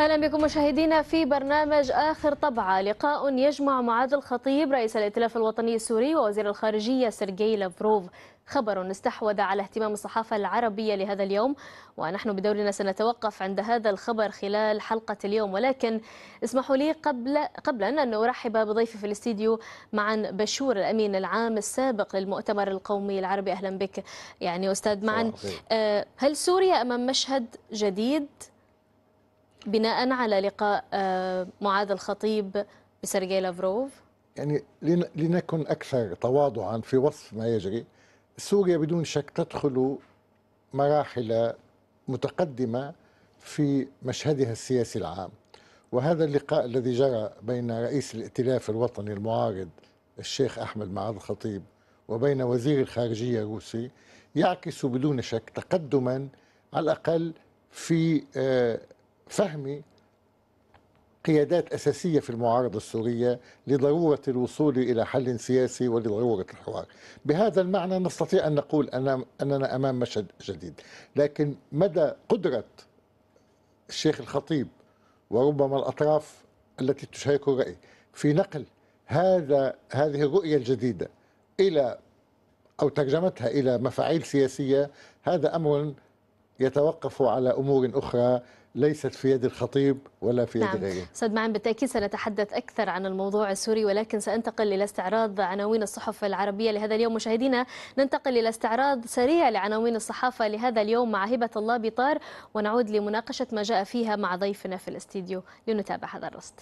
اهلا بكم مشاهدينا في برنامج اخر طبعه لقاء يجمع معاذ الخطيب رئيس الائتلاف الوطني السوري ووزير الخارجيه سيرجي لافروف خبر استحوذ على اهتمام الصحافه العربيه لهذا اليوم ونحن بدورنا سنتوقف عند هذا الخبر خلال حلقه اليوم ولكن اسمحوا لي قبل قبلا ان ارحب بضيفي في الاستديو معا بشور الامين العام السابق للمؤتمر القومي العربي اهلا بك يعني استاذ معا آه، هل سوريا امام مشهد جديد بناء على لقاء آه، معاذ الخطيب بسرجي لافروف يعني لنكن أكثر تواضعا في وصف ما يجري سوريا بدون شك تدخل مراحل متقدمة في مشهدها السياسي العام وهذا اللقاء الذي جرى بين رئيس الائتلاف الوطني المعارض الشيخ أحمد معاذ الخطيب وبين وزير الخارجية الروسي يعكس بدون شك تقدما على الأقل في آه، فهم قيادات أساسية في المعارضة السورية لضرورة الوصول إلى حل سياسي ولضرورة الحوار بهذا المعنى نستطيع أن نقول أننا أمام مشهد جديد لكن مدى قدرة الشيخ الخطيب وربما الأطراف التي تشارك الرأي في نقل هذا هذه الرؤية الجديدة إلى أو ترجمتها إلى مفاعيل سياسية هذا أمر يتوقف على أمور أخرى ليست في يد الخطيب ولا في نعم. يد غيره أستاذ معن بالتأكيد سنتحدث أكثر عن الموضوع السوري ولكن سأنتقل إلى استعراض عناوين الصحف العربية لهذا اليوم مشاهدينا ننتقل إلى استعراض سريع لعناوين الصحافة لهذا اليوم مع هبة الله بطار ونعود لمناقشة ما جاء فيها مع ضيفنا في الاستديو لنتابع هذا الرصد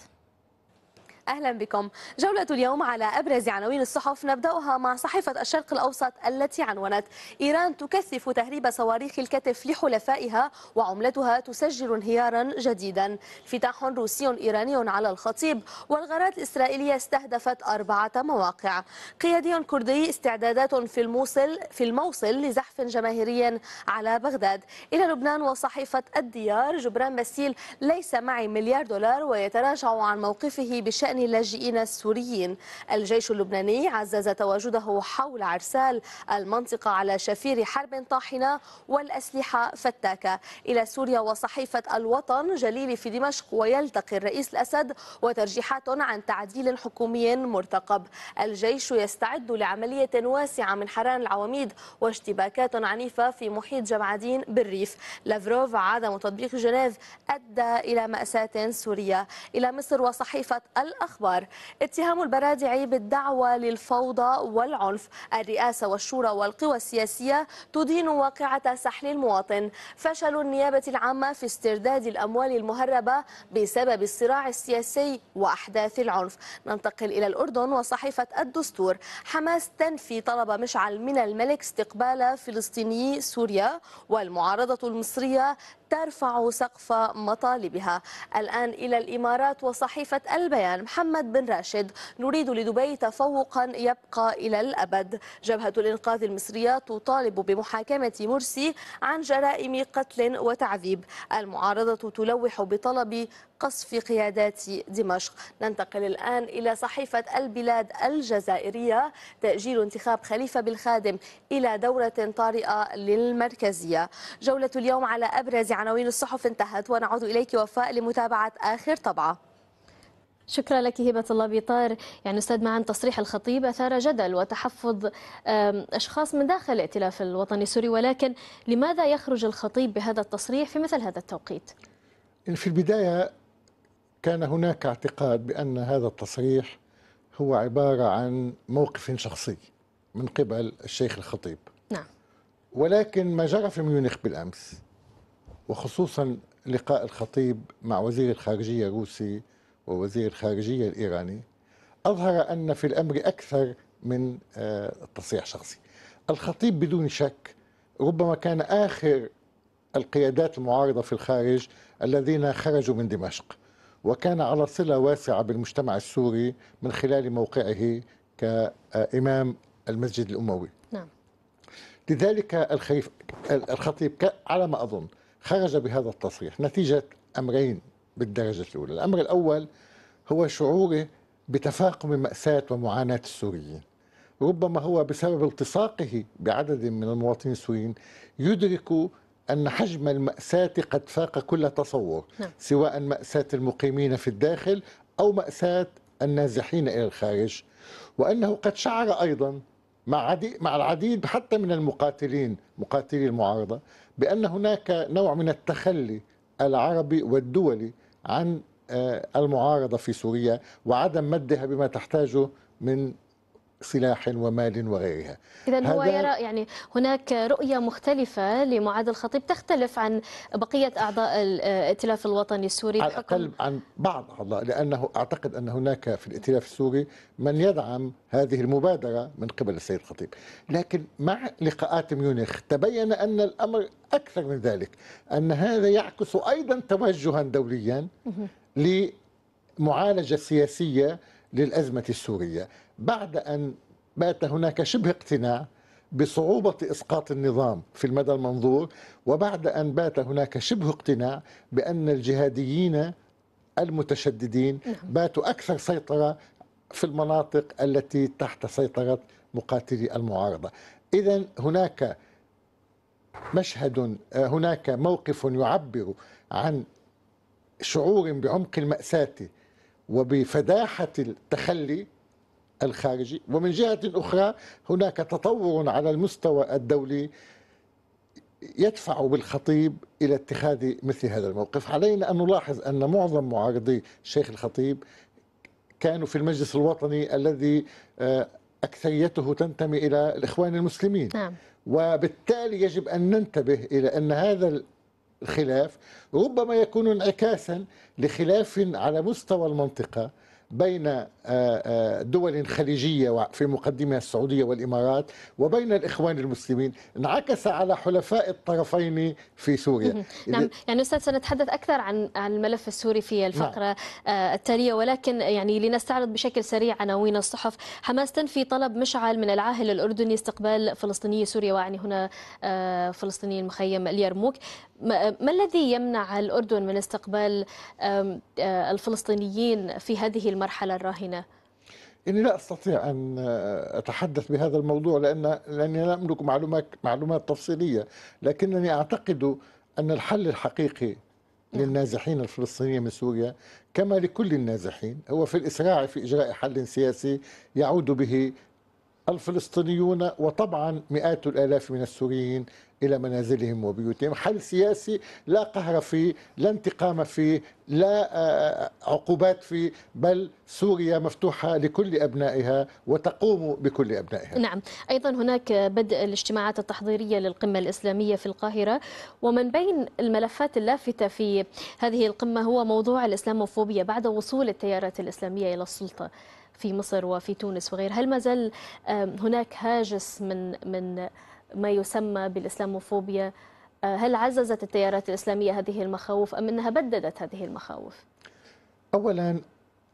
أهلا بكم جولة اليوم على أبرز عناوين الصحف نبدأها مع صحيفة الشرق الأوسط التي عنونت إيران تكثف تهريب صواريخ الكتف لحلفائها وعملتها تسجل انهيارا جديدا فتاح روسي إيراني على الخطيب والغارات الإسرائيلية استهدفت أربعة مواقع قيادي كردي استعدادات في الموصل في الموصل لزحف جماهيري على بغداد إلى لبنان وصحيفة الديار جبران باسيل ليس معي مليار دولار ويتراجع عن موقفه بشأن إخوان اللاجئين السوريين الجيش اللبناني عزز تواجده حول عرسال المنطقة على شفير حرب طاحنة والأسلحة فتاكة إلى سوريا وصحيفة الوطن جليل في دمشق ويلتقي الرئيس الأسد وترجيحات عن تعديل حكومي مرتقب الجيش يستعد لعملية واسعة من حران العواميد واشتباكات عنيفة في محيط جمعدين بالريف لافروف عدم تطبيق جنيف أدى إلى مأساة سورية إلى مصر وصحيفة الأخ الأخبار اتهام البرادعي بالدعوة للفوضى والعنف الرئاسة والشورى والقوى السياسية تدين واقعة سحل المواطن فشل النيابة العامة في استرداد الأموال المهربة بسبب الصراع السياسي وأحداث العنف ننتقل إلى الأردن وصحيفة الدستور حماس تنفي طلب مشعل من الملك استقبال فلسطيني سوريا والمعارضة المصرية ترفع سقف مطالبها الآن إلى الإمارات وصحيفة البيان محمد بن راشد نريد لدبي تفوقا يبقى إلى الأبد جبهة الإنقاذ المصرية تطالب بمحاكمة مرسي عن جرائم قتل وتعذيب المعارضة تلوح بطلب قصف قيادات دمشق ننتقل الآن إلى صحيفة البلاد الجزائرية تأجيل انتخاب خليفة بالخادم إلى دورة طارئة للمركزية جولة اليوم على أبرز عناوين الصحف انتهت ونعود إليك وفاء لمتابعة آخر طبعة شكرا لك هبة الله بيطار يعني أستاذ معن تصريح الخطيب أثار جدل وتحفظ أشخاص من داخل الائتلاف الوطني السوري ولكن لماذا يخرج الخطيب بهذا التصريح في مثل هذا التوقيت؟ يعني في البداية كان هناك اعتقاد بأن هذا التصريح هو عبارة عن موقف شخصي من قبل الشيخ الخطيب نعم ولكن ما جرى في ميونخ بالأمس وخصوصا لقاء الخطيب مع وزير الخارجية الروسي ووزير الخارجية الإيراني أظهر أن في الأمر أكثر من آه، تصريح شخصي الخطيب بدون شك ربما كان آخر القيادات المعارضة في الخارج الذين خرجوا من دمشق وكان على صلة واسعة بالمجتمع السوري من خلال موقعه كإمام المسجد الأموي نعم. لذلك الخريف الخطيب على ما أظن خرج بهذا التصريح نتيجة أمرين بالدرجة الأولى الأمر الأول هو شعوره بتفاقم مأساة ومعاناة السوريين ربما هو بسبب التصاقه بعدد من المواطنين السوريين يدرك أن حجم المأساة قد فاق كل تصور نعم. سواء مأساة المقيمين في الداخل أو مأساة النازحين إلى الخارج وأنه قد شعر أيضا مع, مع العديد حتى من المقاتلين مقاتلي المعارضة بأن هناك نوع من التخلي العربي والدولي عن آه، المعارضة في سوريا وعدم مدها بما تحتاجه من سلاح ومال وغيرها إذا هو يرى يعني هناك رؤية مختلفة لمعاد الخطيب تختلف عن بقية أعضاء الائتلاف الوطني السوري على الأقل عن بعض أعضاء لأنه أعتقد أن هناك في الائتلاف السوري من يدعم هذه المبادرة من قبل السيد الخطيب لكن مع لقاءات ميونخ تبين أن الأمر أكثر من ذلك أن هذا يعكس أيضا توجها دوليا لمعالجة سياسية للأزمة السورية بعد أن بات هناك شبه اقتناع بصعوبة إسقاط النظام في المدى المنظور وبعد أن بات هناك شبه اقتناع بأن الجهاديين المتشددين نعم. باتوا أكثر سيطرة في المناطق التي تحت سيطرة مقاتلي المعارضة إذا هناك مشهد هناك موقف يعبر عن شعور بعمق المأساة وبفداحة التخلي الخارجي ومن جهة أخرى هناك تطور على المستوى الدولي يدفع بالخطيب إلى اتخاذ مثل هذا الموقف علينا أن نلاحظ أن معظم معارضي الشيخ الخطيب كانوا في المجلس الوطني الذي آه، أكثريته تنتمي إلى الإخوان المسلمين نعم. وبالتالي يجب أن ننتبه إلى أن هذا الخلاف ربما يكون انعكاسا لخلاف على مستوى المنطقة بين آه، آه، دول خليجية في مقدمها السعودية والإمارات وبين الإخوان المسلمين انعكس على حلفاء الطرفين في سوريا نعم يعني أستاذ سنتحدث أكثر عن عن الملف السوري في الفقرة نعم. آه، التالية ولكن يعني لنستعرض بشكل سريع عناوين الصحف حماس تنفي طلب مشعل من العاهل الأردني استقبال فلسطيني سوريا وأعني هنا فلسطيني المخيم اليرموك ما الذي يمنع الأردن من استقبال آه، الفلسطينيين في هذه المرحلة الراهنة؟ إني لا أستطيع أن آه، أتحدث بهذا الموضوع لأن لأني لا أملك معلومات معلومات تفصيلية، لكنني أعتقد أن الحل الحقيقي نعم. للنازحين الفلسطينيين من سوريا كما لكل النازحين هو في الإسراع في إجراء حل سياسي يعود به الفلسطينيون وطبعا مئات الالاف من السوريين الى منازلهم وبيوتهم، حل سياسي لا قهر فيه، لا انتقام فيه، لا آه، عقوبات فيه، بل سوريا مفتوحه لكل ابنائها وتقوم بكل ابنائها. نعم، ايضا هناك بدء الاجتماعات التحضيريه للقمه الاسلاميه في القاهره، ومن بين الملفات اللافته في هذه القمه هو موضوع الاسلاموفوبيا بعد وصول التيارات الاسلاميه الى السلطه. في مصر وفي تونس وغيرها هل ما زال هناك هاجس من من ما يسمى بالإسلاموفوبيا آه، هل عززت التيارات الإسلامية هذه المخاوف أم أنها بددت هذه المخاوف؟ أولا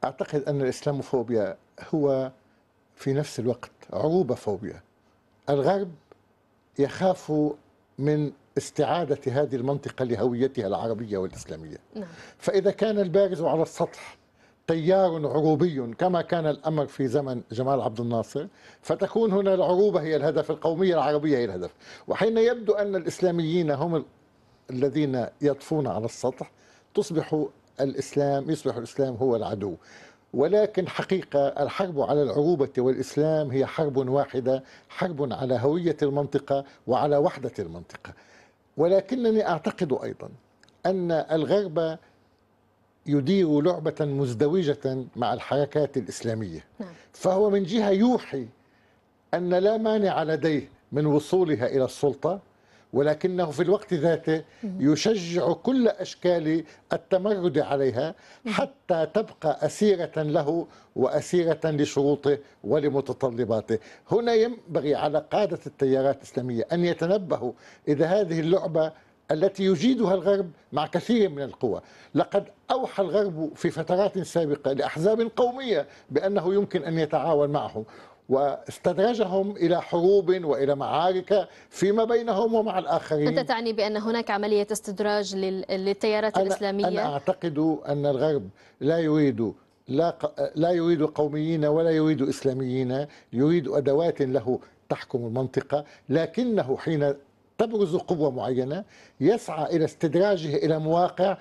أعتقد أن الإسلاموفوبيا هو في نفس الوقت عروبة فوبيا الغرب يخاف من استعادة هذه المنطقة لهويتها العربية والإسلامية نعم. فإذا كان البارز على السطح تيار عروبي كما كان الامر في زمن جمال عبد الناصر فتكون هنا العروبه هي الهدف القوميه العربيه هي الهدف وحين يبدو ان الاسلاميين هم الذين يطفون على السطح تصبح الاسلام يصبح الاسلام هو العدو ولكن حقيقه الحرب على العروبه والاسلام هي حرب واحده حرب على هويه المنطقه وعلى وحده المنطقه ولكنني اعتقد ايضا ان الغرب يدير لعبة مزدوجة مع الحركات الإسلامية نعم. فهو من جهة يوحي أن لا مانع لديه من وصولها إلى السلطة ولكنه في الوقت ذاته يشجع كل أشكال التمرد عليها حتى تبقى أسيرة له وأسيرة لشروطه ولمتطلباته هنا ينبغي على قادة التيارات الإسلامية أن يتنبهوا إذا هذه اللعبة التي يجيدها الغرب مع كثير من القوى لقد أوحى الغرب في فترات سابقة لأحزاب قومية بأنه يمكن أن يتعاون معهم واستدرجهم إلى حروب وإلى معارك فيما بينهم ومع الآخرين أنت تعني بأن هناك عملية استدراج للتيارات أنا الإسلامية أنا أعتقد أن الغرب لا يريد لا, لا يريد قوميين ولا يريد إسلاميين يريد أدوات له تحكم المنطقة لكنه حين تبرز قوة معينة يسعى إلى استدراجه إلى مواقع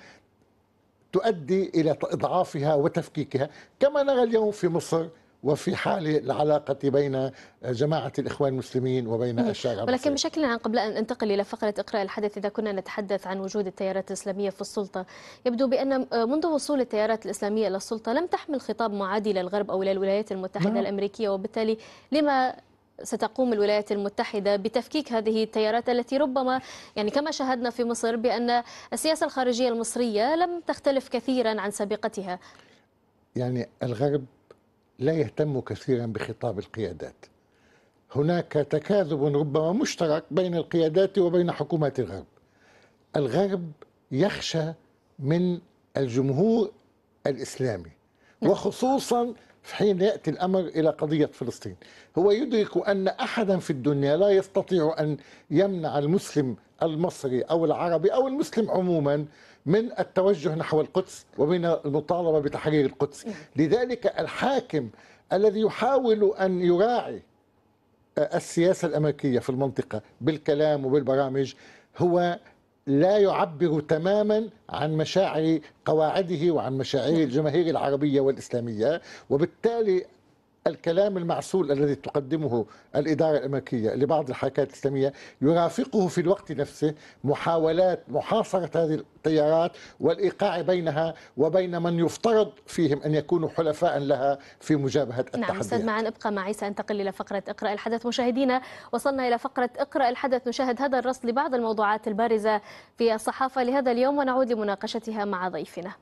تؤدي إلى إضعافها وتفكيكها كما نرى اليوم في مصر وفي حال العلاقة بين جماعة الإخوان المسلمين وبين الشارع ولكن بشكل عام قبل أن أنتقل إلى فقرة إقراء الحدث إذا كنا نتحدث عن وجود التيارات الإسلامية في السلطة يبدو بأن منذ وصول التيارات الإسلامية إلى السلطة لم تحمل خطاب معادي للغرب أو إلى الولايات المتحدة لا. نعم. الأمريكية وبالتالي لما ستقوم الولايات المتحدة بتفكيك هذه التيارات التي ربما يعني كما شاهدنا في مصر بأن السياسة الخارجية المصرية لم تختلف كثيرا عن سابقتها يعني الغرب لا يهتم كثيرا بخطاب القيادات هناك تكاذب ربما مشترك بين القيادات وبين حكومات الغرب الغرب يخشى من الجمهور الإسلامي نعم. وخصوصا في حين يأتي الأمر إلى قضية فلسطين هو يدرك أن أحدا في الدنيا لا يستطيع أن يمنع المسلم المصري أو العربي أو المسلم عموما من التوجه نحو القدس ومن المطالبة بتحرير القدس لذلك الحاكم الذي يحاول أن يراعي السياسة الأمريكية في المنطقة بالكلام وبالبرامج هو لا يعبر تماما عن مشاعر قواعده وعن مشاعر نعم. الجماهير العربيه والاسلاميه وبالتالي الكلام المعسول الذي تقدمه الإدارة الأمريكية لبعض الحركات الإسلامية يرافقه في الوقت نفسه محاولات محاصرة هذه التيارات والإيقاع بينها وبين من يفترض فيهم أن يكونوا حلفاء لها في مجابهة التحديات نعم أستاذ معن ابقى معي سأنتقل إلى فقرة اقرأ الحدث مشاهدينا وصلنا إلى فقرة اقرأ الحدث نشاهد هذا الرصد لبعض الموضوعات البارزة في الصحافة لهذا اليوم ونعود لمناقشتها مع ضيفنا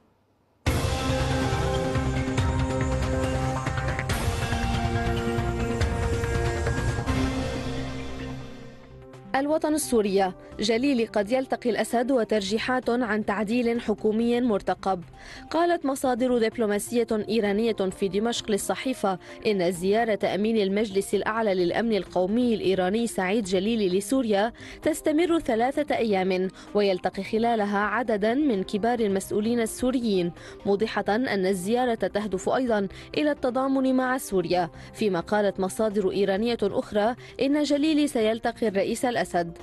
الوطن السورية جليل قد يلتقي الأسد وترجيحات عن تعديل حكومي مرتقب قالت مصادر دبلوماسية إيرانية في دمشق للصحيفة إن زيارة أمين المجلس الأعلى للأمن القومي الإيراني سعيد جليل لسوريا تستمر ثلاثة أيام ويلتقي خلالها عددا من كبار المسؤولين السوريين موضحة أن الزيارة تهدف أيضا إلى التضامن مع سوريا فيما قالت مصادر إيرانية أخرى إن جليل سيلتقي الرئيس الأسد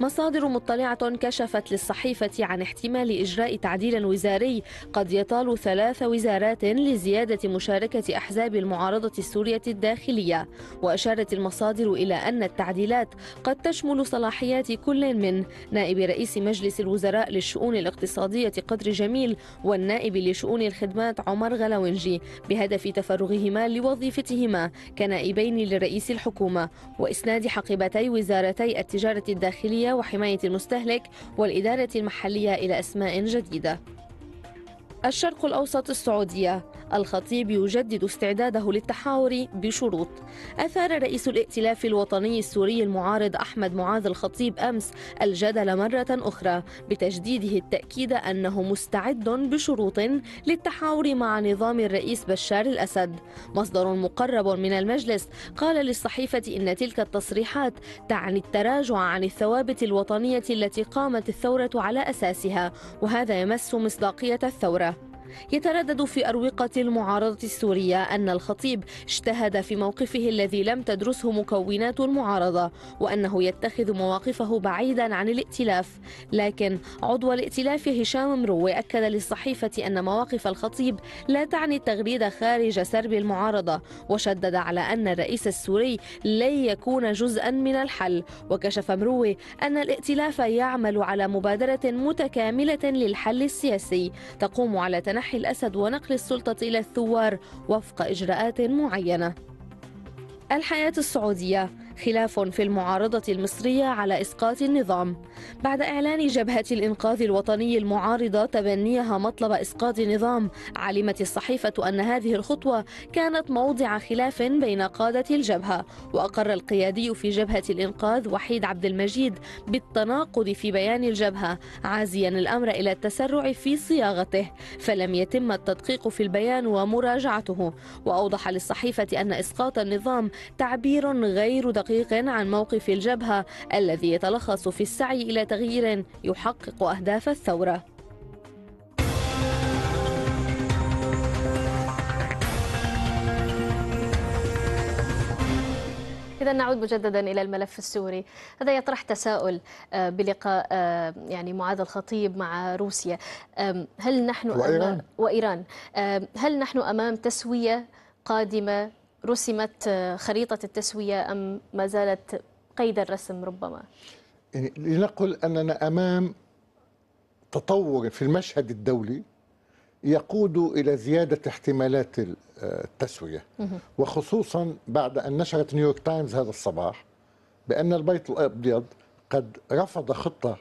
مصادر مطلعة كشفت للصحيفة عن احتمال إجراء تعديل وزاري قد يطال ثلاث وزارات لزيادة مشاركة أحزاب المعارضة السورية الداخلية وأشارت المصادر إلى أن التعديلات قد تشمل صلاحيات كل من نائب رئيس مجلس الوزراء للشؤون الاقتصادية قدر جميل والنائب لشؤون الخدمات عمر غلاونجي بهدف تفرغهما لوظيفتهما كنائبين لرئيس الحكومة وإسناد حقيبتي وزارتي التجارة الداخلية الداخلية وحماية المستهلك والإدارة المحلية إلى أسماء جديدة الشرق الأوسط السعودية الخطيب يجدد استعداده للتحاور بشروط أثار رئيس الائتلاف الوطني السوري المعارض أحمد معاذ الخطيب أمس الجدل مرة أخرى بتجديده التأكيد أنه مستعد بشروط للتحاور مع نظام الرئيس بشار الأسد مصدر مقرب من المجلس قال للصحيفة إن تلك التصريحات تعني التراجع عن الثوابت الوطنية التي قامت الثورة على أساسها وهذا يمس مصداقية الثورة يتردد في أروقة المعارضة السورية أن الخطيب اجتهد في موقفه الذي لم تدرسه مكونات المعارضة وأنه يتخذ مواقفه بعيدا عن الائتلاف لكن عضو الائتلاف هشام مروي أكد للصحيفة أن مواقف الخطيب لا تعني التغريد خارج سرب المعارضة وشدد على أن الرئيس السوري لن يكون جزءا من الحل وكشف مروي أن الائتلاف يعمل على مبادرة متكاملة للحل السياسي تقوم على تنحي نحي الأسد ونقل السلطة إلى الثوار وفق إجراءات معينة الحياة السعودية خلاف في المعارضة المصرية على إسقاط النظام بعد إعلان جبهة الإنقاذ الوطني المعارضة تبنيها مطلب إسقاط النظام علمت الصحيفة أن هذه الخطوة كانت موضع خلاف بين قادة الجبهة وأقر القيادي في جبهة الإنقاذ وحيد عبد المجيد بالتناقض في بيان الجبهة عازيا الأمر إلى التسرع في صياغته فلم يتم التدقيق في البيان ومراجعته وأوضح للصحيفة أن إسقاط النظام تعبير غير دقيق دقيق عن موقف الجبهة الذي يتلخص في السعي إلى تغيير يحقق أهداف الثورة إذا نعود مجددا إلى الملف السوري، هذا يطرح تساؤل آه، بلقاء آه، يعني معاذ الخطيب مع روسيا، هل نحن وإيران, وإيران هل نحن أمام تسوية قادمة رسمت آه، خريطة التسوية أم ما زالت قيد الرسم ربما يعني لنقل أننا أمام تطور في المشهد الدولي يقود إلى زيادة احتمالات آه، التسوية وخصوصا بعد أن نشرت نيويورك تايمز هذا الصباح بأن البيت الأبيض قد رفض خطة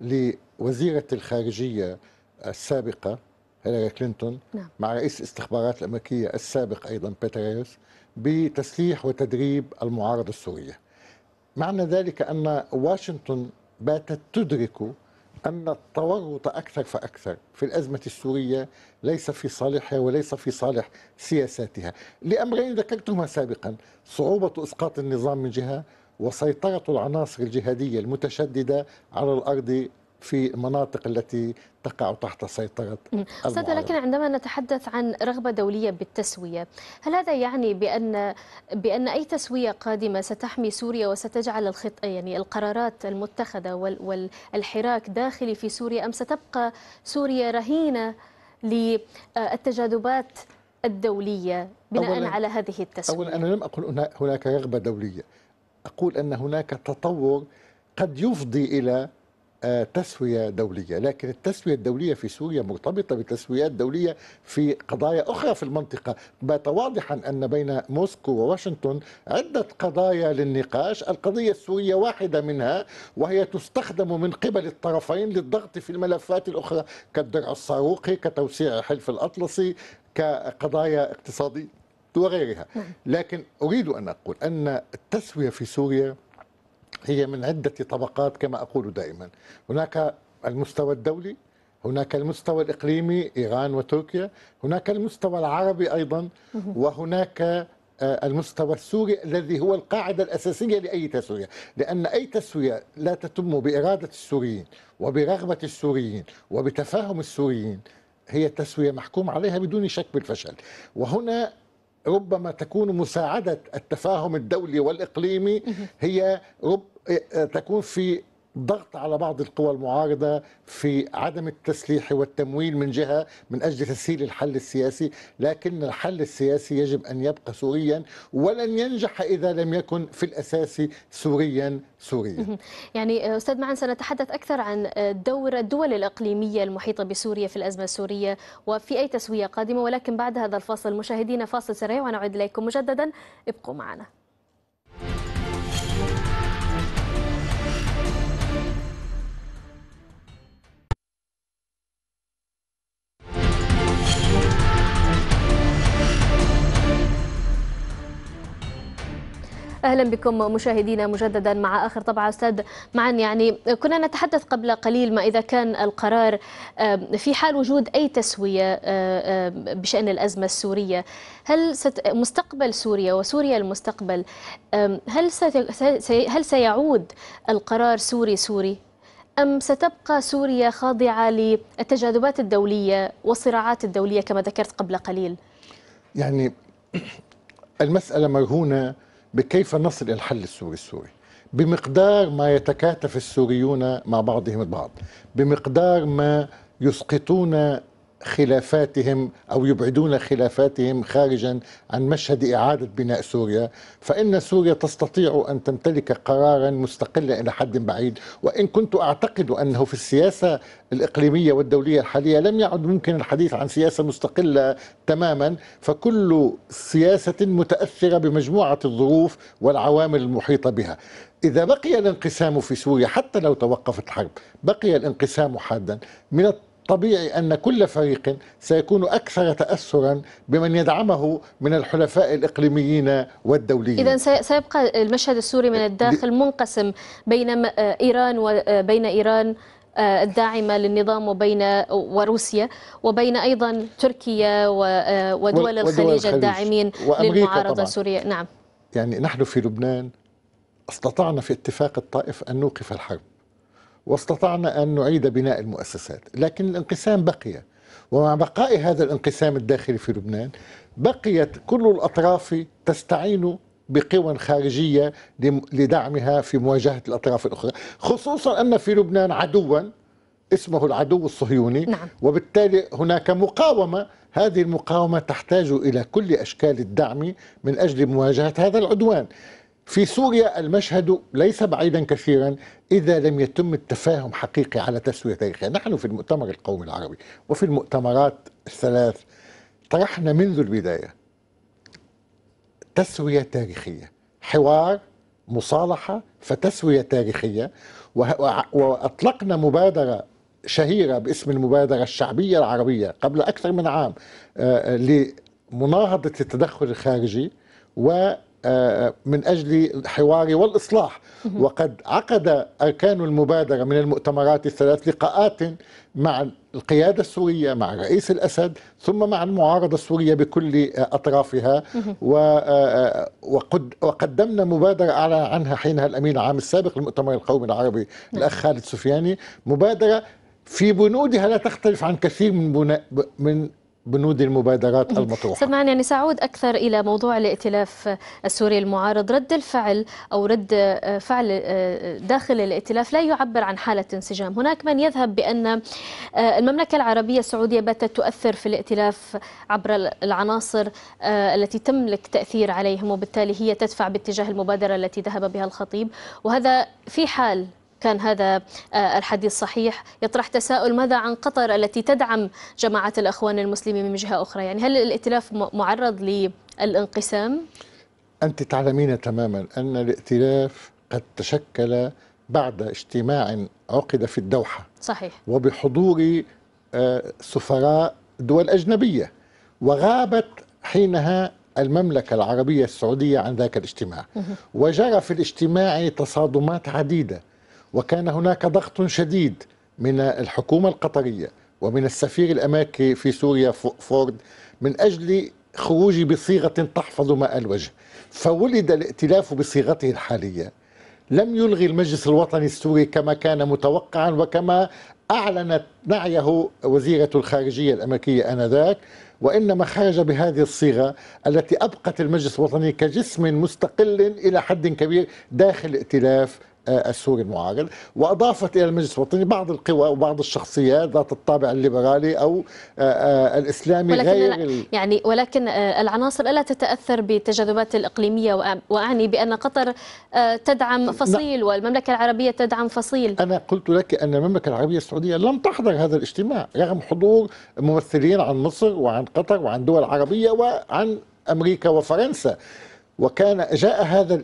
لوزيرة الخارجية السابقة هيلاري كلينتون نعم. مع رئيس الاستخبارات الأمريكية السابق أيضا بيتر بتسليح وتدريب المعارضة السورية معنى ذلك أن واشنطن باتت تدرك أن التورط أكثر فأكثر في الأزمة السورية ليس في صالحها وليس في صالح سياساتها لأمرين ذكرتهما سابقا صعوبة إسقاط النظام من جهة وسيطرة العناصر الجهادية المتشددة على الأرض في المناطق التي تقع تحت سيطرة أستاذ لكن عندما نتحدث عن رغبة دولية بالتسوية هل هذا يعني بأن بأن أي تسوية قادمة ستحمي سوريا وستجعل الخط يعني القرارات المتخذة والحراك داخلي في سوريا أم ستبقى سوريا رهينة للتجاذبات الدولية بناء أولاً على هذه التسوية أولا أنا لم أقل هناك رغبة دولية أقول أن هناك تطور قد يفضي إلى تسوية دولية لكن التسوية الدولية في سوريا مرتبطة بتسويات دولية في قضايا أخرى في المنطقة بات واضحا أن بين موسكو وواشنطن عدة قضايا للنقاش القضية السورية واحدة منها وهي تستخدم من قبل الطرفين للضغط في الملفات الأخرى كالدرع الصاروخي كتوسيع حلف الأطلسي كقضايا اقتصادية وغيرها نعم. لكن أريد أن أقول أن التسوية في سوريا هي من عدة طبقات كما أقول دائما هناك المستوى الدولي هناك المستوى الإقليمي إيران وتركيا هناك المستوى العربي أيضا وهناك آه، المستوى السوري الذي هو القاعدة الأساسية لأي تسوية لأن أي تسوية لا تتم بإرادة السوريين وبرغبة السوريين وبتفاهم السوريين هي تسوية محكوم عليها بدون شك بالفشل وهنا ربما تكون مساعدة التفاهم الدولي والإقليمي هي رب آه، آه، تكون في ضغط على بعض القوى المعارضه في عدم التسليح والتمويل من جهه من اجل تسهيل الحل السياسي، لكن الحل السياسي يجب ان يبقى سوريا ولن ينجح اذا لم يكن في الاساس سوريا سوريا. يعني آه، استاذ معن سنتحدث اكثر عن آه، دور الدول الاقليميه المحيطه بسوريا في الازمه السوريه وفي اي تسويه قادمه ولكن بعد هذا الفاصل مشاهدينا فاصل سريع ونعود اليكم مجددا ابقوا معنا. اهلا بكم مشاهدينا مجددا مع اخر طبعا استاذ معا يعني كنا نتحدث قبل قليل ما اذا كان القرار في حال وجود اي تسويه بشان الازمه السوريه هل ست مستقبل سوريا وسوريا المستقبل هل هل سيعود القرار سوري سوري أم ستبقى سوريا خاضعة للتجاذبات الدولية والصراعات الدولية كما ذكرت قبل قليل؟ يعني المسألة مرهونة بكيف نصل إلى الحل السوري السوري بمقدار ما يتكاتف السوريون مع بعضهم البعض بمقدار ما يسقطون خلافاتهم او يبعدون خلافاتهم خارجا عن مشهد اعاده بناء سوريا، فان سوريا تستطيع ان تمتلك قرارا مستقلا الى حد بعيد، وان كنت اعتقد انه في السياسه الاقليميه والدوليه الحاليه لم يعد ممكن الحديث عن سياسه مستقله تماما، فكل سياسه متاثره بمجموعه الظروف والعوامل المحيطه بها. إذا بقي الانقسام في سوريا حتى لو توقفت الحرب بقي الانقسام حادا من طبيعي أن كل فريق سيكون أكثر تأثرا بمن يدعمه من الحلفاء الإقليميين والدوليين إذا سيبقى المشهد السوري من الداخل منقسم بين آه، إيران وبين آه، إيران آه، الداعمة للنظام وبين وروسيا وبين أيضا تركيا ودول الخليج الداعمين للمعارضة طبعا. السورية نعم يعني نحن في لبنان استطعنا في اتفاق الطائف أن نوقف الحرب واستطعنا أن نعيد بناء المؤسسات لكن الانقسام بقي ومع بقاء هذا الانقسام الداخلي في لبنان بقيت كل الأطراف تستعين بقوى خارجية لدعمها في مواجهة الأطراف الأخرى خصوصا أن في لبنان عدوا اسمه العدو الصهيوني نعم. وبالتالي هناك مقاومة هذه المقاومة تحتاج إلى كل أشكال الدعم من أجل مواجهة هذا العدوان في سوريا المشهد ليس بعيدا كثيرا إذا لم يتم التفاهم حقيقي على تسوية تاريخها نحن في المؤتمر القومي العربي وفي المؤتمرات الثلاث طرحنا منذ البداية تسوية تاريخية حوار مصالحة فتسوية تاريخية وأطلقنا مبادرة شهيرة باسم المبادرة الشعبية العربية قبل أكثر من عام آه، لمناهضة التدخل الخارجي و آه، آه، من أجل الحوار والإصلاح وقد عقد أركان المبادرة من المؤتمرات الثلاث لقاءات مع القيادة السورية مع رئيس الأسد ثم مع المعارضة السورية بكل أطرافها آه، وقدمنا مبادرة أعلن عنها حينها الأمين العام السابق للمؤتمر القومي العربي نعم. الأخ خالد سفياني مبادرة في بنودها لا تختلف عن كثير من من بنود المبادرات المطروحه. سمعنا يعني سأعود أكثر إلى موضوع الائتلاف السوري المعارض، رد الفعل أو رد آه، فعل آه، داخل الائتلاف لا يعبر عن حالة انسجام، هناك من يذهب بأن آه، المملكة العربية السعودية باتت تؤثر في الائتلاف عبر العناصر التي تملك تأثير عليهم وبالتالي هي تدفع باتجاه المبادرة التي ذهب بها الخطيب، وهذا في حال كان هذا آه، الحديث صحيح يطرح تساؤل ماذا عن قطر التي تدعم جماعة الأخوان المسلمين من جهة أخرى يعني هل الائتلاف معرض للانقسام؟ أنت تعلمين تماما أن الائتلاف قد تشكل بعد اجتماع عقد في الدوحة صحيح وبحضور آه، سفراء دول أجنبية وغابت حينها المملكة العربية السعودية عن ذاك الاجتماع وجرى في الاجتماع تصادمات عديدة وكان هناك ضغط شديد من الحكومة القطرية ومن السفير الأمريكي في سوريا فورد من أجل خروجي بصيغة تحفظ ماء الوجه فولد الائتلاف بصيغته الحالية لم يلغي المجلس الوطني السوري كما كان متوقعا وكما أعلنت نعيه وزيرة الخارجية الأمريكية آنذاك وإنما خرج بهذه الصيغة التي أبقت المجلس الوطني كجسم مستقل إلى حد كبير داخل ائتلاف السوري المعارض وأضافت إلى المجلس الوطني بعض القوى وبعض الشخصيات ذات الطابع الليبرالي أو آه، آه، الإسلامي ولكن غير يعني ولكن آه، العناصر ألا تتأثر بالتجاذبات الإقليمية وأعني بأن قطر تدعم نعم. فصيل والمملكة العربية تدعم فصيل أنا قلت لك أن المملكة العربية السعودية لم تحضر هذا الاجتماع رغم حضور ممثلين عن مصر وعن قطر وعن دول عربية وعن أمريكا وفرنسا وكان جاء هذا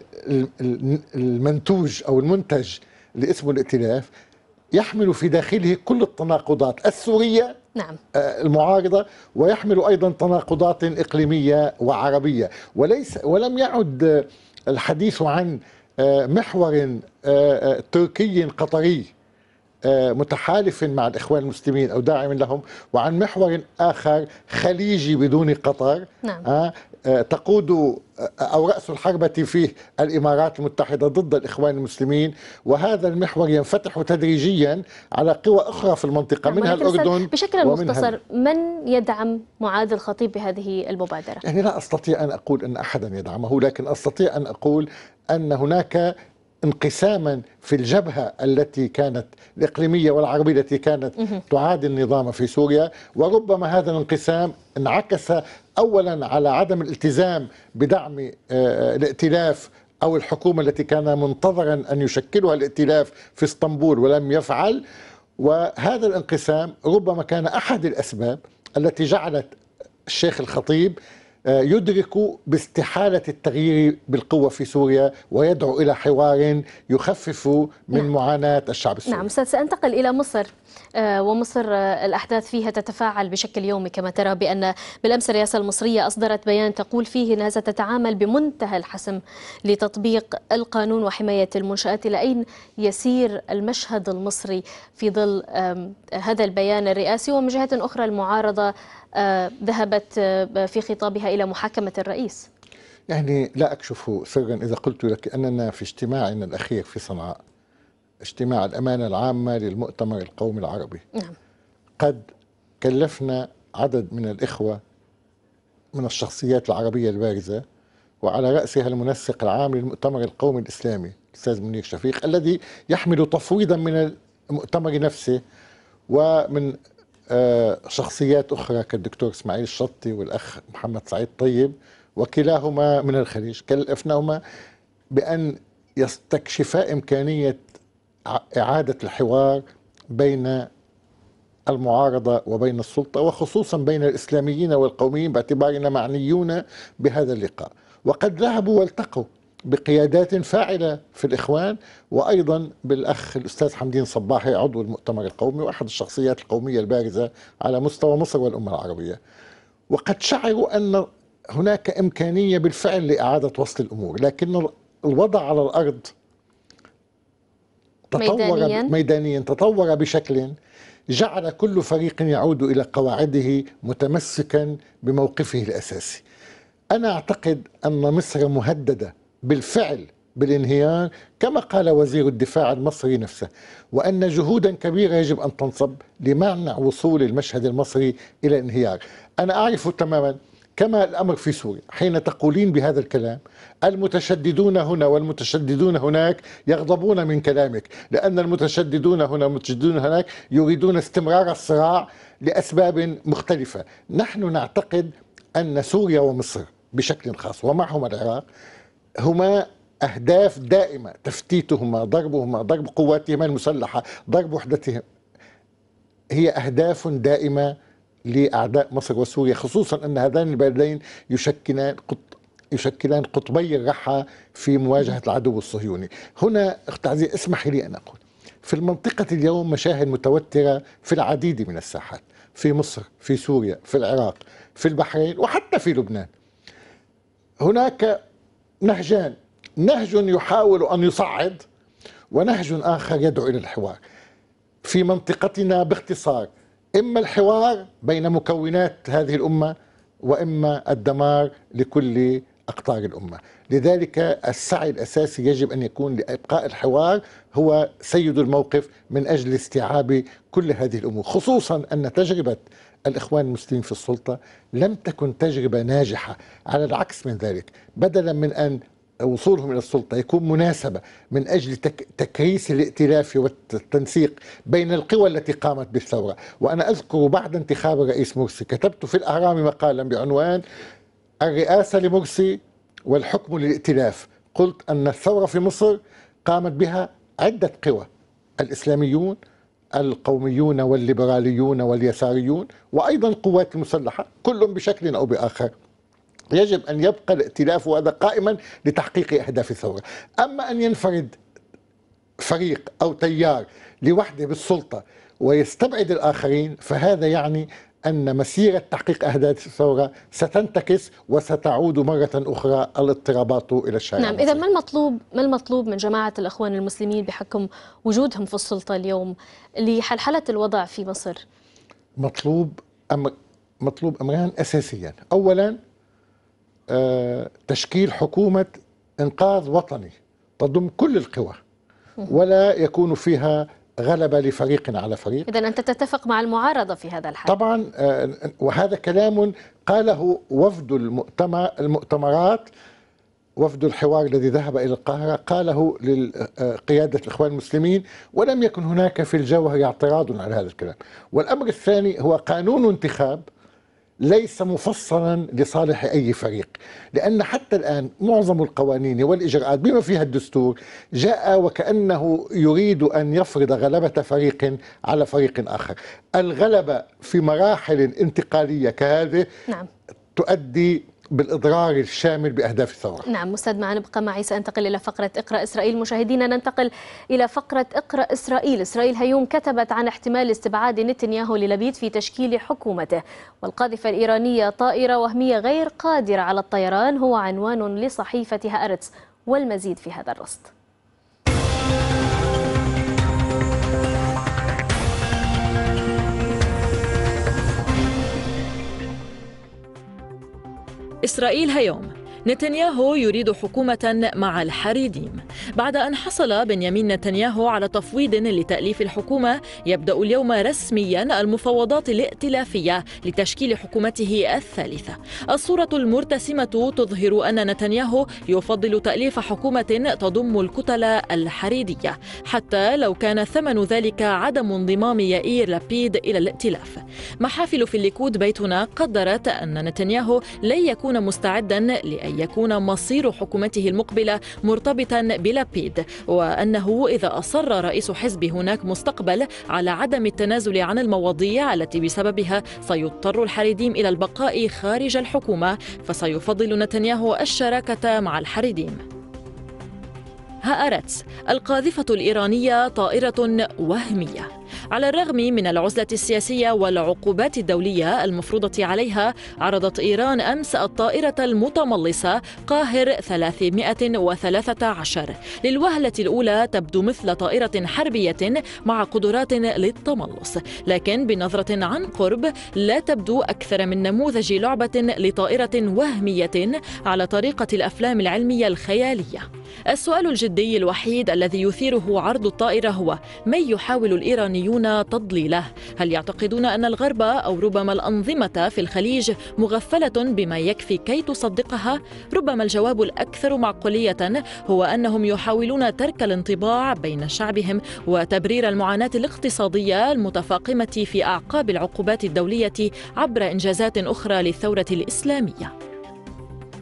المنتوج أو المنتج اللي اسمه الائتلاف يحمل في داخله كل التناقضات السورية نعم. آه، المعارضة ويحمل أيضا تناقضات إقليمية وعربية وليس ولم يعد آه، الحديث عن آه، محور تركي قطري متحالف مع الإخوان المسلمين أو داعم لهم وعن محور آخر خليجي بدون قطر نعم. آه، تقود آه، أو رأس الحربة فيه الإمارات المتحدة ضد الإخوان المسلمين وهذا المحور ينفتح تدريجيا على قوى أخرى في المنطقة منها الأردن بشكل مختصر من يدعم معاذ الخطيب بهذه المبادرة؟ يعني لا أستطيع أن أقول أن أحدا يدعمه لكن أستطيع أن أقول أن هناك انقساما في الجبهة التي كانت الإقليمية والعربية التي كانت تعادي النظام في سوريا وربما هذا الانقسام انعكس أولا على عدم الالتزام بدعم آه، الائتلاف أو الحكومة التي كان منتظرا أن يشكلها الائتلاف في اسطنبول ولم يفعل وهذا الانقسام ربما كان أحد الأسباب التي جعلت الشيخ الخطيب آه، يدرك باستحالة التغيير بالقوة في سوريا ويدعو إلى حوار يخفف من نعم. معاناة الشعب السوري نعم سأنتقل إلى مصر آه، ومصر آه، الأحداث فيها تتفاعل بشكل يومي كما ترى بأن بالأمس الرئاسة المصرية أصدرت بيان تقول فيه أنها ستتعامل بمنتهى الحسم لتطبيق القانون وحماية المنشآت إلى أين يسير المشهد المصري في ظل هذا البيان الرئاسي ومن جهة أخرى المعارضة آه، ذهبت في خطابها إلى محاكمة الرئيس يعني لا أكشف سرا إذا قلت لك أننا في اجتماعنا الأخير في صنعاء اجتماع الأمانة العامة للمؤتمر القومي العربي نعم. قد كلفنا عدد من الإخوة من الشخصيات العربية البارزة وعلى رأسها المنسق العام للمؤتمر القومي الإسلامي الأستاذ منير شفيق الذي يحمل تفويضا من المؤتمر نفسه ومن آه، شخصيات أخرى كالدكتور إسماعيل الشطي والأخ محمد سعيد طيب وكلاهما من الخليج كلفناهما بأن يستكشفا إمكانية إعادة الحوار بين المعارضة وبين السلطة وخصوصا بين الإسلاميين والقوميين باعتبارنا معنيون بهذا اللقاء وقد ذهبوا والتقوا بقيادات فاعلة في الإخوان وأيضا بالأخ الأستاذ حمدين صباحي عضو المؤتمر القومي وأحد الشخصيات القومية البارزة على مستوى مصر والأمة العربية وقد شعروا أن هناك إمكانية بالفعل لإعادة وصل الأمور لكن الوضع على الأرض تطور ميدانيا, ميدانيا تطور بشكل جعل كل فريق يعود إلى قواعده متمسكا بموقفه الأساسي أنا أعتقد أن مصر مهددة بالفعل بالانهيار كما قال وزير الدفاع المصري نفسه وأن جهودا كبيرة يجب أن تنصب لمنع وصول المشهد المصري إلى انهيار أنا أعرف تماما كما الأمر في سوريا حين تقولين بهذا الكلام المتشددون هنا والمتشددون هناك يغضبون من كلامك لأن المتشددون هنا والمتشددون هناك يريدون استمرار الصراع لأسباب مختلفة نحن نعتقد أن سوريا ومصر بشكل خاص ومعهما العراق هما أهداف دائمة تفتيتهما ضربهما ضرب قواتهما المسلحة ضرب وحدتهم هي أهداف دائمة لاعداء مصر وسوريا خصوصا ان هذان البلدين يشكلان قط يشكلان قطبي الرحى في مواجهه العدو الصهيوني. هنا اخت عزيز اسمح لي ان اقول في المنطقه اليوم مشاهد متوتره في العديد من الساحات في مصر، في سوريا، في العراق، في البحرين وحتى في لبنان. هناك نهجان، نهج يحاول ان يصعد ونهج اخر يدعو الى الحوار. في منطقتنا باختصار إما الحوار بين مكونات هذه الأمة وإما الدمار لكل أقطار الأمة لذلك السعي الأساسي يجب أن يكون لإبقاء الحوار هو سيد الموقف من أجل استيعاب كل هذه الأمور خصوصا أن تجربة الإخوان المسلمين في السلطة لم تكن تجربة ناجحة على العكس من ذلك بدلا من أن وصولهم الى السلطه يكون مناسبه من اجل تكريس الائتلاف والتنسيق بين القوى التي قامت بالثوره، وانا اذكر بعد انتخاب الرئيس مرسي كتبت في الاهرام مقالا بعنوان الرئاسه لمرسي والحكم للائتلاف، قلت ان الثوره في مصر قامت بها عده قوى الاسلاميون القوميون والليبراليون واليساريون وايضا القوات المسلحه كل بشكل او باخر يجب أن يبقى الائتلاف وهذا قائما لتحقيق أهداف الثورة أما أن ينفرد فريق أو تيار لوحده بالسلطة ويستبعد الآخرين فهذا يعني أن مسيرة تحقيق أهداف الثورة ستنتكس وستعود مرة أخرى الاضطرابات إلى الشارع نعم إذا ما المطلوب ما المطلوب من جماعة الإخوان المسلمين بحكم وجودهم في السلطة اليوم لحلحلة الوضع في مصر؟ مطلوب أمر مطلوب أمران أساسيا أولا آه، تشكيل حكومة إنقاذ وطني تضم كل القوى ولا يكون فيها غلبة لفريق على فريق إذا أنت تتفق مع المعارضة في هذا الحال طبعا آه، وهذا كلام قاله وفد المؤتمر المؤتمرات وفد الحوار الذي ذهب إلى القاهرة قاله لقيادة آه، الإخوان المسلمين ولم يكن هناك في الجوهر اعتراض على هذا الكلام والأمر الثاني هو قانون انتخاب ليس مفصلا لصالح اي فريق، لان حتى الان معظم القوانين والاجراءات بما فيها الدستور جاء وكانه يريد ان يفرض غلبه فريق على فريق اخر، الغلبه في مراحل انتقاليه كهذه نعم. تؤدي بالإضرار الشامل بأهداف الثورة نعم أستاذ معنا ابقى معي سأنتقل إلى فقرة اقرأ إسرائيل مشاهدينا ننتقل إلى فقرة اقرأ إسرائيل إسرائيل هيوم كتبت عن احتمال استبعاد نتنياهو للبيد في تشكيل حكومته والقاذفة الإيرانية طائرة وهمية غير قادرة على الطيران هو عنوان لصحيفة هأرتس والمزيد في هذا الرصد إسرائيل هيوم نتنياهو يريد حكومة مع الحريديم بعد أن حصل بنيامين نتنياهو على تفويض لتأليف الحكومة يبدأ اليوم رسميا المفاوضات الائتلافية لتشكيل حكومته الثالثة الصورة المرتسمة تظهر أن نتنياهو يفضل تأليف حكومة تضم الكتل الحريدية حتى لو كان ثمن ذلك عدم انضمام يائير لابيد إلى الائتلاف محافل في الليكود بيتنا قدرت أن نتنياهو لن يكون مستعدا لأي يكون مصير حكومته المقبلة مرتبطا بلابيد وأنه إذا أصر رئيس حزب هناك مستقبل على عدم التنازل عن المواضيع التي بسببها سيضطر الحريديم إلى البقاء خارج الحكومة فسيفضل نتنياهو الشراكة مع الحريديم هأرتس القاذفة الإيرانية طائرة وهمية على الرغم من العزلة السياسية والعقوبات الدولية المفروضة عليها عرضت إيران أمس الطائرة المتملصة قاهر 313 للوهلة الأولى تبدو مثل طائرة حربية مع قدرات للتملص لكن بنظرة عن قرب لا تبدو أكثر من نموذج لعبة لطائرة وهمية على طريقة الأفلام العلمية الخيالية السؤال الجدي الوحيد الذي يثيره عرض الطائرة هو من يحاول الإيرانيون تضليله هل يعتقدون أن الغرب أو ربما الأنظمة في الخليج مغفلة بما يكفي كي تصدقها ربما الجواب الأكثر معقولية هو أنهم يحاولون ترك الانطباع بين شعبهم وتبرير المعاناة الاقتصادية المتفاقمة في أعقاب العقوبات الدولية عبر إنجازات أخرى للثورة الإسلامية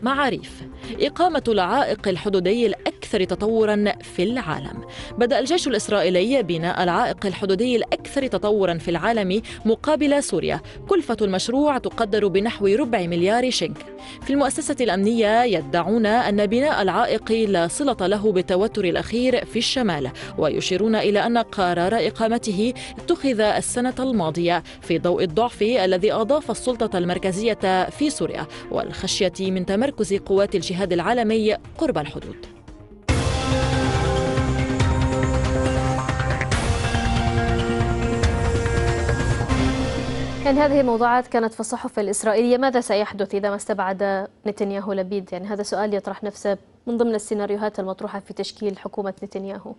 معاريف إقامة العائق الحدودي الأكثر تطورا في العالم بدأ الجيش الإسرائيلي بناء العائق الحدودي الأكثر تطورا في العالم مقابل سوريا كلفة المشروع تقدر بنحو ربع مليار شنك في المؤسسة الأمنية يدعون أن بناء العائق لا صلة له بالتوتر الأخير في الشمال ويشيرون إلى أن قرار إقامته اتخذ السنة الماضية في ضوء الضعف الذي أضاف السلطة المركزية في سوريا والخشية من تمركز قوات الجهاد الجهاد العالمي قرب الحدود يعني هذه الموضوعات كانت في الصحف الإسرائيلية ماذا سيحدث إذا ما استبعد نتنياهو لبيد يعني هذا سؤال يطرح نفسه من ضمن السيناريوهات المطروحة في تشكيل حكومة نتنياهو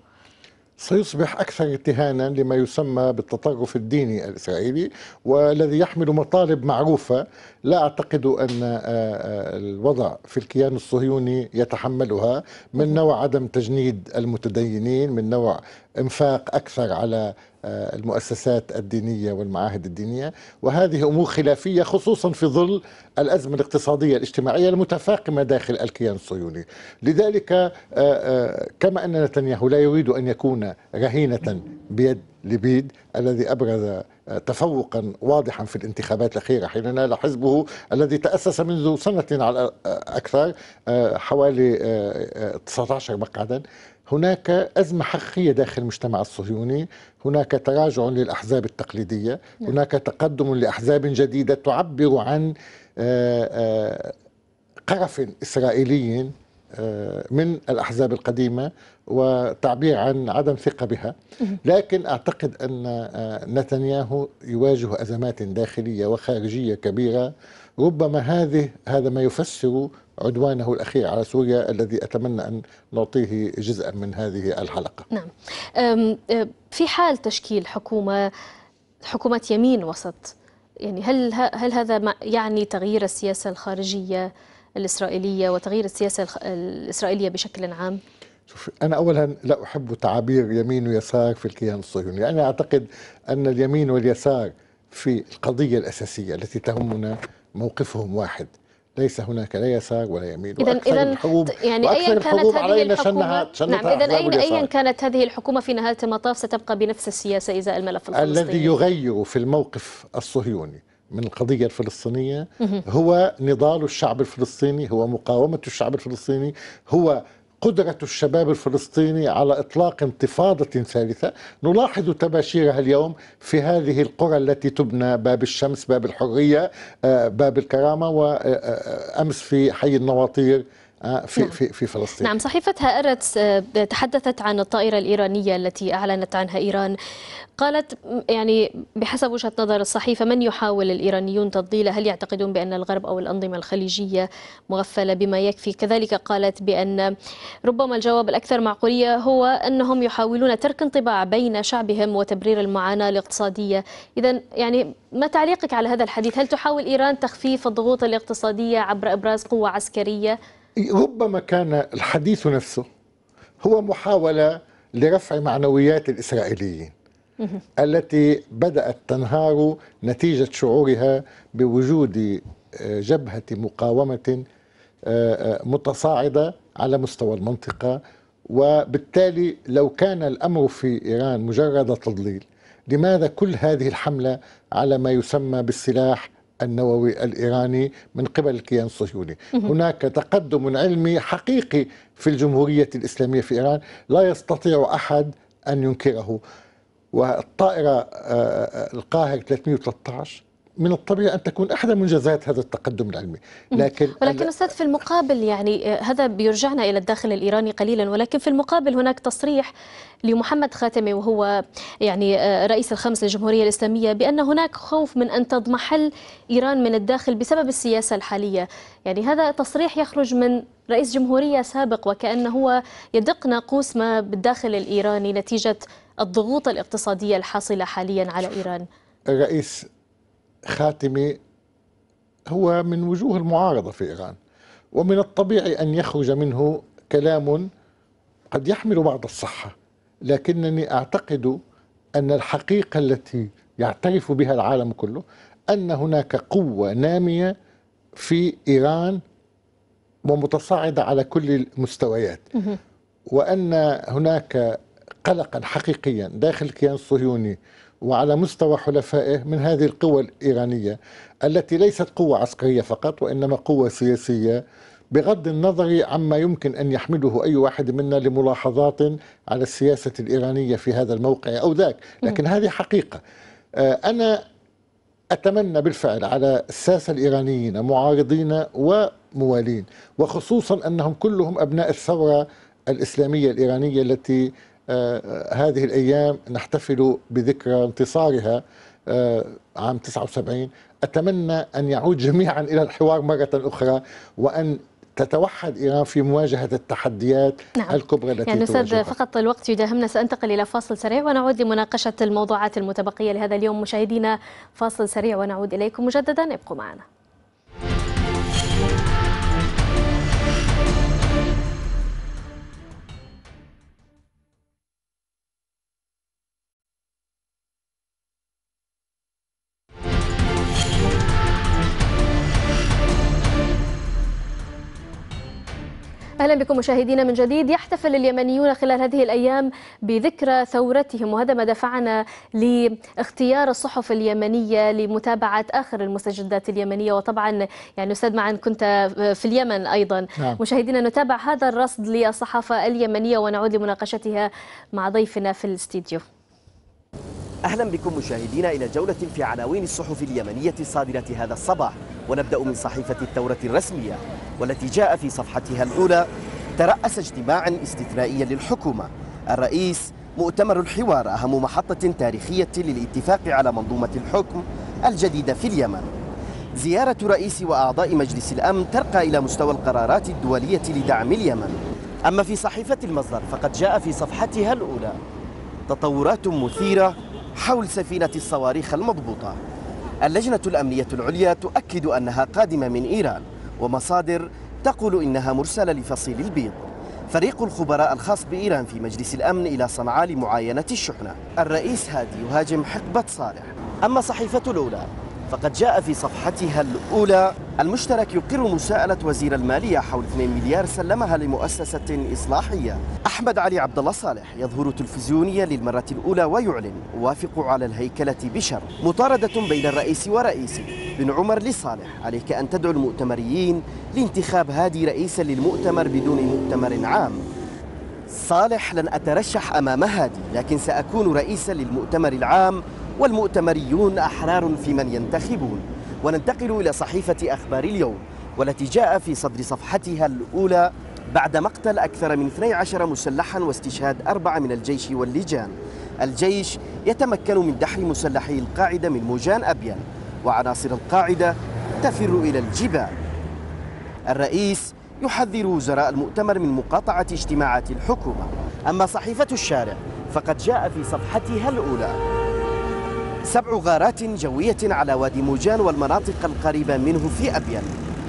سيصبح أكثر اتهانا لما يسمى بالتطرف الديني الإسرائيلي والذي يحمل مطالب معروفة لا أعتقد أن آه، آه، الوضع في الكيان الصهيوني يتحملها من نوع عدم تجنيد المتدينين من نوع إنفاق أكثر على المؤسسات الدينية والمعاهد الدينية وهذه أمور خلافية خصوصا في ظل الأزمة الاقتصادية الاجتماعية المتفاقمة داخل الكيان الصهيوني لذلك آه، آه، كما أن نتنياهو لا يريد أن يكون رهينة بيد لبيد الذي أبرز آه، تفوقا واضحا في الانتخابات الأخيرة حين نال حزبه الذي تأسس منذ سنة على أكثر حوالي 19 مقعدا هناك أزمة حقيقية داخل المجتمع الصهيوني هناك تراجع للأحزاب التقليدية نعم. هناك تقدم لأحزاب جديدة تعبر عن آه، آه، قرف إسرائيلي آه، من الأحزاب القديمة وتعبير عن عدم ثقة بها لكن أعتقد أن نتنياهو يواجه أزمات داخلية وخارجية كبيرة ربما هذه هذا ما يفسر عدوانه الأخير على سوريا الذي أتمنى أن نعطيه جزءا من هذه الحلقة نعم أه، في حال تشكيل حكومة حكومة يمين وسط يعني هل هل هذا يعني تغيير السياسة الخارجية الإسرائيلية وتغيير السياسة الإسرائيلية بشكل عام؟ أنا أولا لا أحب تعابير يمين ويسار في الكيان الصهيوني يعني أنا أعتقد أن اليمين واليسار في القضية الأساسية التي تهمنا موقفهم واحد ليس هناك لا يسار ولا يمين إذن وأكثر إذن الحروب يعني أيا كانت هذه الحكومة نعم إذا أيا كانت هذه الحكومة في نهاية المطاف ستبقى بنفس السياسة إزاء الملف الفلسطيني الذي يغير في الموقف الصهيوني من القضية الفلسطينية هو نضال الشعب الفلسطيني هو مقاومة الشعب الفلسطيني هو قدرة الشباب الفلسطيني على إطلاق انتفاضة ثالثة نلاحظ تباشيرها اليوم في هذه القرى التي تبنى باب الشمس باب الحرية آه، باب الكرامة وأمس آه، آه، في حي النواطير آه، في نعم. في في فلسطين نعم صحيفة هآرتس آه، تحدثت عن الطائرة الإيرانية التي أعلنت عنها إيران قالت يعني بحسب وجهة نظر الصحيفة من يحاول الإيرانيون تضليله هل يعتقدون بأن الغرب أو الأنظمة الخليجية مغفلة بما يكفي كذلك قالت بأن ربما الجواب الأكثر معقولية هو أنهم يحاولون ترك انطباع بين شعبهم وتبرير المعاناة الاقتصادية إذا يعني ما تعليقك على هذا الحديث هل تحاول إيران تخفيف الضغوط الاقتصادية عبر إبراز قوة عسكرية ربما كان الحديث نفسه هو محاولة لرفع معنويات الإسرائيليين التي بدأت تنهار نتيجة شعورها بوجود آه، جبهة مقاومة آه، آه، متصاعدة على مستوى المنطقة وبالتالي لو كان الأمر في إيران مجرد تضليل لماذا كل هذه الحملة على ما يسمى بالسلاح النووي الإيراني من قبل الكيان الصهيوني هناك تقدم علمي حقيقي في الجمهورية الإسلامية في إيران لا يستطيع أحد أن ينكره والطائرة آه، آه، القاهر 313 من الطبيعي ان تكون احدى منجزات هذا التقدم العلمي لكن ولكن استاذ في المقابل يعني آه، هذا بيرجعنا الى الداخل الايراني قليلا ولكن في المقابل هناك تصريح لمحمد خاتمي وهو يعني آه، رئيس الخمس للجمهوريه الاسلاميه بان هناك خوف من ان تضمحل ايران من الداخل بسبب السياسه الحاليه يعني هذا تصريح يخرج من رئيس جمهوريه سابق وكانه هو يدق ناقوس ما بالداخل الايراني نتيجه الضغوط الاقتصاديه الحاصله حاليا على ايران رئيس خاتمي هو من وجوه المعارضة في إيران ومن الطبيعي أن يخرج منه كلام قد يحمل بعض الصحة لكنني أعتقد أن الحقيقة التي يعترف بها العالم كله أن هناك قوة نامية في إيران ومتصاعدة على كل المستويات وأن هناك قلقا حقيقيا داخل الكيان الصهيوني وعلى مستوى حلفائه من هذه القوى الإيرانية التي ليست قوة عسكرية فقط وإنما قوة سياسية بغض النظر عما يمكن أن يحمله أي واحد منا لملاحظات على السياسة الإيرانية في هذا الموقع أو ذاك لكن هذه حقيقة آه، أنا أتمنى بالفعل على الساسة الإيرانيين معارضين وموالين وخصوصا أنهم كلهم أبناء الثورة الإسلامية الإيرانية التي آه، هذه الأيام نحتفل بذكرى انتصارها آه، عام 79 أتمنى أن يعود جميعا إلى الحوار مرة أخرى وأن تتوحد إيران في مواجهة التحديات نعم. الكبرى التي يعني أستاذ فقط الوقت يداهمنا سأنتقل إلى فاصل سريع ونعود لمناقشة الموضوعات المتبقية لهذا اليوم مشاهدينا فاصل سريع ونعود إليكم مجددا ابقوا معنا أهلا بكم مشاهدينا من جديد يحتفل اليمنيون خلال هذه الأيام بذكرى ثورتهم وهذا ما دفعنا لاختيار الصحف اليمنية لمتابعة آخر المستجدات اليمنية وطبعا يعني أستاذ معن كنت في اليمن أيضا نعم. مشاهدينا نتابع هذا الرصد للصحافة اليمنية ونعود لمناقشتها مع ضيفنا في الاستديو أهلا بكم مشاهدينا إلى جولة في عناوين الصحف اليمنية الصادره هذا الصباح ونبدأ من صحيفة الثورة الرسمية والتي جاء في صفحتها الأولى ترأس اجتماعا استثنائيا للحكومة الرئيس مؤتمر الحوار أهم محطة تاريخية للاتفاق على منظومة الحكم الجديدة في اليمن زيارة رئيس وأعضاء مجلس الأمن ترقى إلى مستوى القرارات الدولية لدعم اليمن أما في صحيفة المصدر فقد جاء في صفحتها الأولى تطورات مثيرة حول سفينة الصواريخ المضبوطة اللجنة الأمنية العليا تؤكد أنها قادمة من إيران ومصادر تقول إنها مرسلة لفصيل البيض فريق الخبراء الخاص بإيران في مجلس الأمن إلى صنعاء لمعاينة الشحنة الرئيس هادي يهاجم حقبة صالح أما صحيفة الأولى فقد جاء في صفحتها الأولى المشترك يقر مساءلة وزير المالية حول 2 مليار سلمها لمؤسسة إصلاحية أحمد علي عبد الله صالح يظهر تلفزيونيا للمرة الأولى ويعلن وافق على الهيكلة بشر مطاردة بين الرئيس ورئيسه بن عمر لصالح عليك أن تدعو المؤتمريين لانتخاب هادي رئيسا للمؤتمر بدون مؤتمر عام صالح لن أترشح أمام هادي لكن سأكون رئيسا للمؤتمر العام والمؤتمريون أحرار في من ينتخبون وننتقل إلى صحيفة أخبار اليوم والتي جاء في صدر صفحتها الأولى بعد مقتل أكثر من 12 مسلحا واستشهاد أربعة من الجيش واللجان الجيش يتمكن من دحر مسلحي القاعدة من موجان أبيان وعناصر القاعدة تفر إلى الجبال الرئيس يحذر وزراء المؤتمر من مقاطعة اجتماعات الحكومة أما صحيفة الشارع فقد جاء في صفحتها الأولى سبع غارات جوية على وادي موجان والمناطق القريبة منه في أبين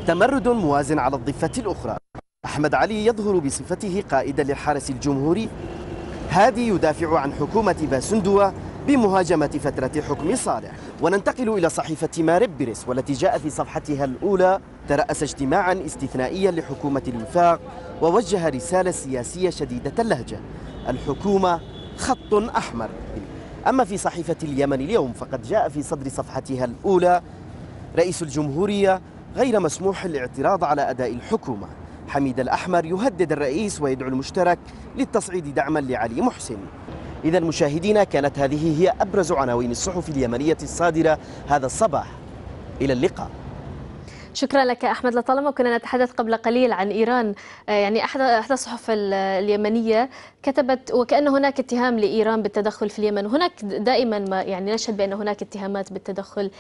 تمرد مواز على الضفة الأخرى أحمد علي يظهر بصفته قائدا للحرس الجمهوري هادي يدافع عن حكومة باسندوة بمهاجمة فترة حكم صالح وننتقل إلى صحيفة مارب بريس والتي جاء في صفحتها الأولى ترأس اجتماعا استثنائيا لحكومة الوفاق ووجه رسالة سياسية شديدة اللهجة الحكومة خط أحمر أما في صحيفة اليمن اليوم فقد جاء في صدر صفحتها الأولى رئيس الجمهورية غير مسموح الاعتراض على أداء الحكومة حميد الأحمر يهدد الرئيس ويدعو المشترك للتصعيد دعما لعلي محسن إذا مشاهدينا كانت هذه هي أبرز عناوين الصحف اليمنية الصادرة هذا الصباح إلى اللقاء شكرا لك أحمد لطالما كنا نتحدث قبل قليل عن إيران آه، يعني أحد أحدى الصحف اليمنية كتبت وكأن هناك اتهام لإيران بالتدخل في اليمن هناك دائما ما يعني نشهد بأن هناك اتهامات بالتدخل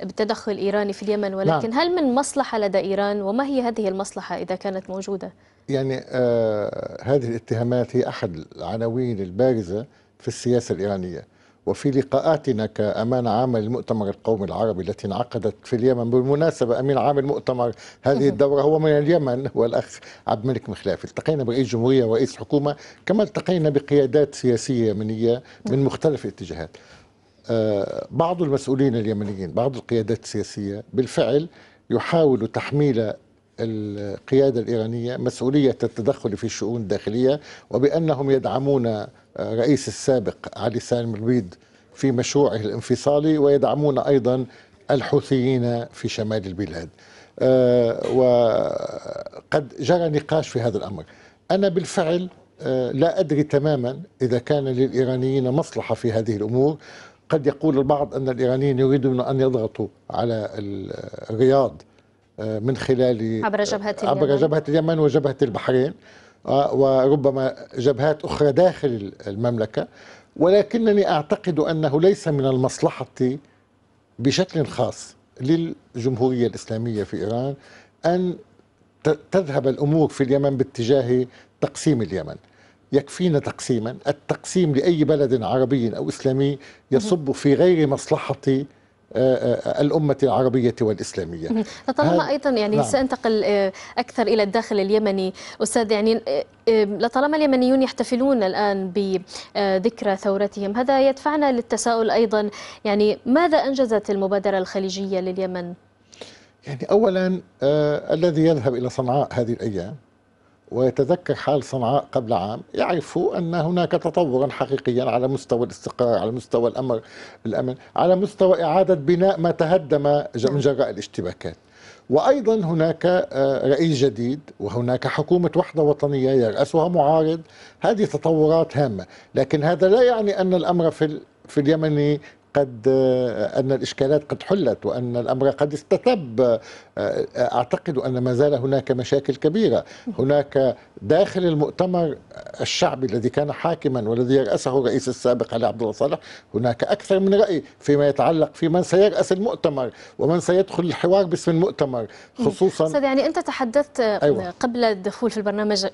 بالتدخل الإيراني في اليمن نعم. ولكن لا. هل من مصلحة لدى إيران وما هي هذه المصلحة إذا كانت موجودة؟ يعني آه هذه الاتهامات هي أحد العناوين البارزة في السياسة الإيرانية وفي لقاءاتنا كأمان عام للمؤتمر القومي العربي التي انعقدت في اليمن بالمناسبة أمين عام المؤتمر هذه الدورة هو من اليمن والأخ عبد الملك مخلاف التقينا برئيس جمهورية ورئيس حكومة كما التقينا بقيادات سياسية يمنية من مختلف الاتجاهات آه، بعض المسؤولين اليمنيين بعض القيادات السياسية بالفعل يحاول تحميل القيادة الإيرانية مسؤولية التدخل في الشؤون الداخلية وبأنهم يدعمون آه، رئيس السابق علي سالم الويد في مشروعه الانفصالي ويدعمون أيضا الحوثيين في شمال البلاد آه، وقد جرى نقاش في هذا الأمر أنا بالفعل آه، لا أدري تماما إذا كان للإيرانيين مصلحة في هذه الأمور قد يقول البعض أن الإيرانيين يريدون أن يضغطوا على الرياض آه، من خلال عبر جبهة اليمن عبر جبهة اليمن وجبهة البحرين آه، وربما جبهات أخرى داخل المملكة ولكنني أعتقد أنه ليس من المصلحة بشكل خاص للجمهورية الإسلامية في إيران أن تذهب الأمور في اليمن باتجاه تقسيم اليمن يكفينا تقسيما التقسيم لأي بلد عربي أو إسلامي يصب في غير مصلحة آه، آه، الأمة العربية والإسلامية لطالما أيضا يعني نعم. سأنتقل آه، أكثر إلى الداخل اليمني أستاذ يعني لطالما اليمنيون يحتفلون الآن بذكرى ثورتهم هذا يدفعنا للتساؤل أيضا يعني ماذا أنجزت المبادرة الخليجية لليمن؟ يعني أولا الذي يذهب إلى صنعاء هذه الأيام ويتذكر حال صنعاء قبل عام يعرف أن هناك تطورا حقيقيا على مستوى الاستقرار على مستوى الأمر الأمن على مستوى إعادة بناء ما تهدم نعم. من جراء الاشتباكات وأيضا هناك آه، رئيس جديد وهناك حكومة وحدة وطنية يرأسها معارض هذه تطورات هامة لكن هذا لا يعني أن الأمر في في اليمن قد آه، أن الإشكالات قد حلت وأن الأمر قد استتب أعتقد أن ما زال هناك مشاكل كبيرة هناك داخل المؤتمر الشعبي الذي كان حاكما والذي يرأسه الرئيس السابق علي عبد الله صالح هناك أكثر من رأي فيما يتعلق في من سيرأس المؤتمر ومن سيدخل الحوار باسم المؤتمر خصوصا أستاذ يعني أنت تحدثت أيوة. قبل الدخول في البرنامج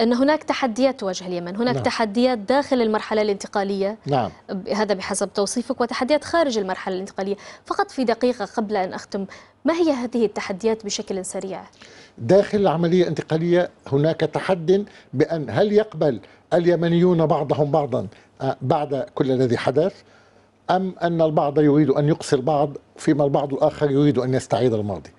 أن هناك تحديات تواجه اليمن هناك نعم. تحديات داخل المرحلة الانتقالية نعم. هذا بحسب توصيفك وتحديات خارج المرحلة الانتقالية فقط في دقيقة قبل أن أختم ما هي هذه التحديات بشكل سريع؟ داخل العملية الانتقالية هناك تحد بأن هل يقبل اليمنيون بعضهم بعضا آه، بعد كل الذي حدث أم أن البعض يريد أن يقصي البعض فيما البعض الآخر يريد أن يستعيد الماضي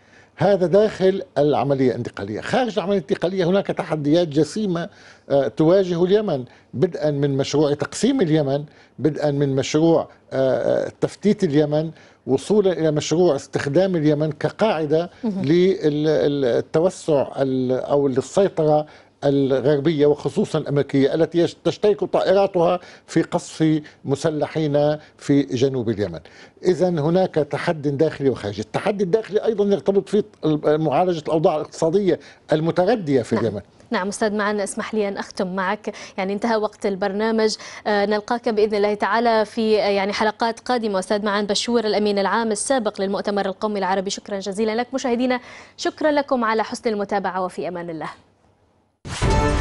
هذا داخل العملية الانتقالية خارج العملية الانتقالية هناك تحديات جسيمة آه، تواجه اليمن بدءا من مشروع تقسيم اليمن بدءا من مشروع آه، آه، تفتيت اليمن وصولا الى مشروع استخدام اليمن كقاعده للتوسع او للسيطره الغربية وخصوصا الأمريكية التي تشترك طائراتها في قصف مسلحين في جنوب اليمن إذا هناك تحد داخلي وخارجي التحدي الداخلي أيضا يرتبط في معالجة الأوضاع الاقتصادية المتردية في نعم. اليمن نعم أستاذ معنا اسمح لي أن أختم معك يعني انتهى وقت البرنامج آه، نلقاك بإذن الله تعالى في آه، يعني حلقات قادمة أستاذ معان بشور الأمين العام السابق للمؤتمر القومي العربي شكرا جزيلا لك مشاهدينا شكرا لكم على حسن المتابعة وفي أمان الله Thank you